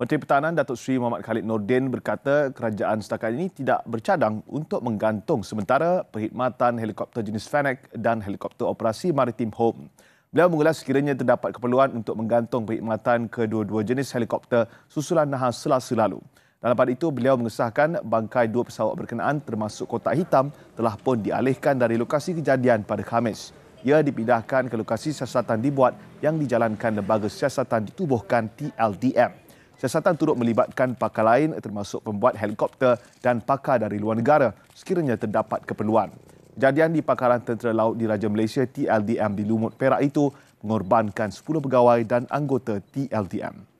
Menteri Pertahanan Datuk Seri Muhammad Khalid Nordin berkata kerajaan setakat ini tidak bercadang untuk menggantung sementara perkhidmatan helikopter jenis Fennec dan helikopter operasi Maritim Home. Beliau mengulas sekiranya terdapat keperluan untuk menggantung perkhidmatan kedua-dua jenis helikopter susulan nahas selasa lalu. Dalam pada itu, beliau mengesahkan bangkai dua pesawat berkenaan termasuk kotak hitam telah pun dialihkan dari lokasi kejadian pada Khamis. Ia dipindahkan ke lokasi siasatan dibuat yang dijalankan Lembaga Siasatan Ditubuhkan TLDM siasatan turut melibatkan pakar lain termasuk pembuat helikopter dan pakar dari luar negara sekiranya terdapat keperluan. Kejadian di Pakaran Tentera Laut Diraja Malaysia TLDM di Lumut Perak itu mengorbankan 10 pegawai dan anggota TLDM.